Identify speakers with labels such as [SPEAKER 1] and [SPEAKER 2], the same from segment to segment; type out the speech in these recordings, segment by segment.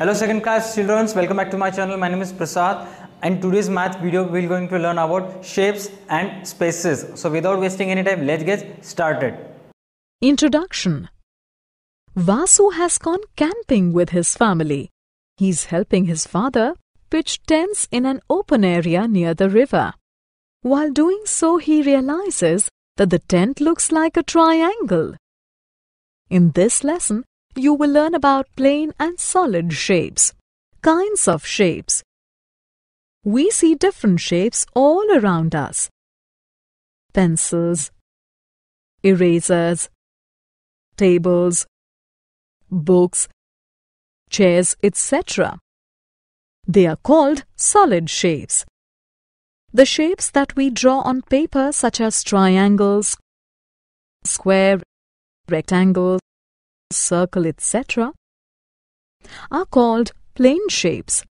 [SPEAKER 1] hello second class children welcome back to my channel my name is prasad and today's math video we're going to learn about shapes and spaces so without wasting any time let's get started introduction
[SPEAKER 2] vasu has gone camping with his family he's helping his father pitch tents in an open area near the river while doing so he realizes that the tent looks like a triangle in this lesson you will learn about plane and solid shapes, kinds of shapes. We see different shapes all around us. Pencils, erasers, tables, books, chairs, etc. They are called solid shapes. The shapes that we draw on paper such as triangles, square, rectangle, circle, etc., are called plane shapes.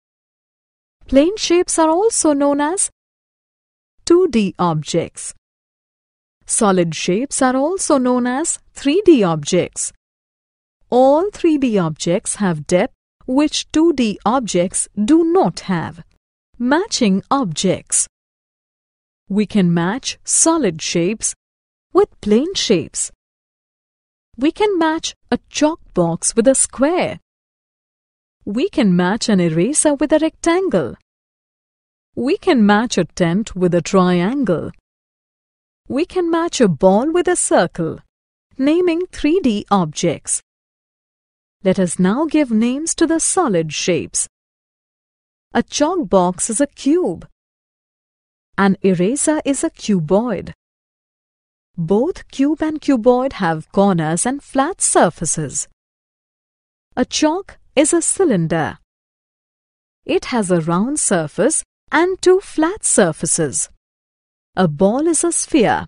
[SPEAKER 2] Plane shapes are also known as 2D objects. Solid shapes are also known as 3D objects. All 3D objects have depth which 2D objects do not have. Matching objects. We can match solid shapes with plane shapes. We can match a chalk box with a square. We can match an eraser with a rectangle. We can match a tent with a triangle. We can match a ball with a circle. Naming 3D objects. Let us now give names to the solid shapes. A chalk box is a cube. An eraser is a cuboid. Both cube and cuboid have corners and flat surfaces. A chalk is a cylinder. It has a round surface and two flat surfaces. A ball is a sphere.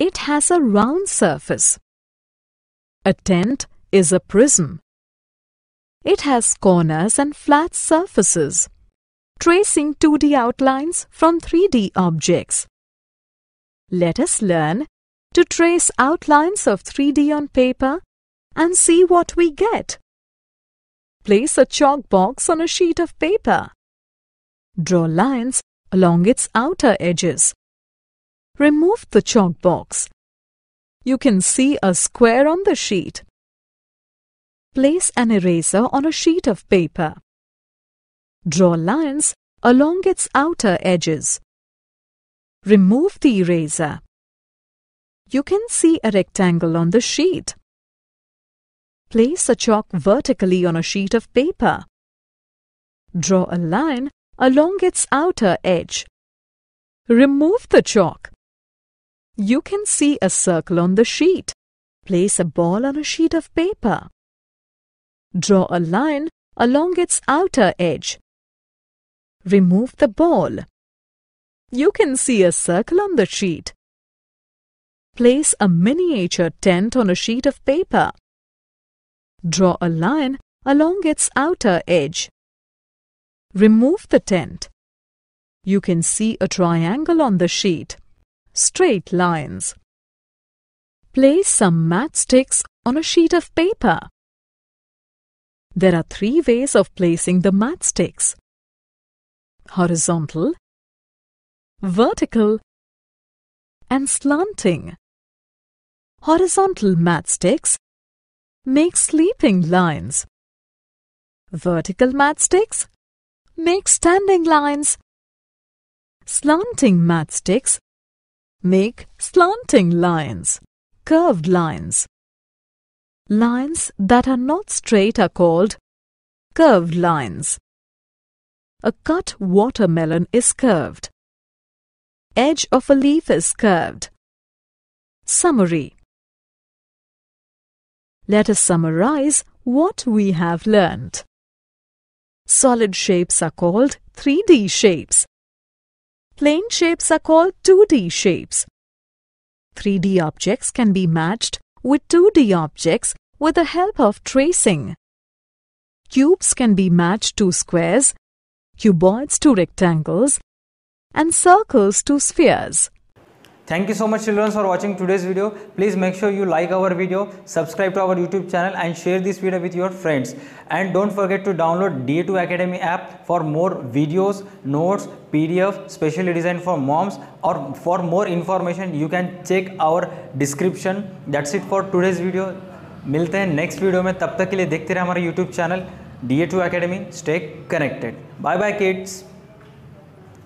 [SPEAKER 2] It has a round surface. A tent is a prism. It has corners and flat surfaces, tracing 2D outlines from 3D objects. Let us learn to trace outlines of 3D on paper and see what we get. Place a chalk box on a sheet of paper. Draw lines along its outer edges. Remove the chalk box. You can see a square on the sheet. Place an eraser on a sheet of paper. Draw lines along its outer edges. Remove the eraser. You can see a rectangle on the sheet. Place a chalk vertically on a sheet of paper. Draw a line along its outer edge. Remove the chalk. You can see a circle on the sheet. Place a ball on a sheet of paper. Draw a line along its outer edge. Remove the ball. You can see a circle on the sheet. Place a miniature tent on a sheet of paper. Draw a line along its outer edge. Remove the tent. You can see a triangle on the sheet. Straight lines. Place some matchsticks on a sheet of paper. There are three ways of placing the matchsticks. Horizontal, vertical and slanting. Horizontal mat sticks make sleeping lines. Vertical mat sticks make standing lines. Slanting mat sticks make slanting lines, curved lines. Lines that are not straight are called curved lines. A cut watermelon is curved edge of a leaf is curved. Summary Let us summarize what we have learned. Solid shapes are called 3D shapes. Plane shapes are called 2D shapes. 3D objects can be matched with 2D objects with the help of tracing. Cubes can be matched to squares, cuboids to rectangles, and circles to spheres.
[SPEAKER 1] Thank you so much children for watching today's video. Please make sure you like our video, subscribe to our YouTube channel and share this video with your friends. And don't forget to download DA2 Academy app for more videos, notes, PDF specially designed for moms or for more information you can check our description. That's it for today's video. मिलते हैं next video. में तब तक के लिए देखते रहे हमारा YouTube channel D A two Bye, bye, bye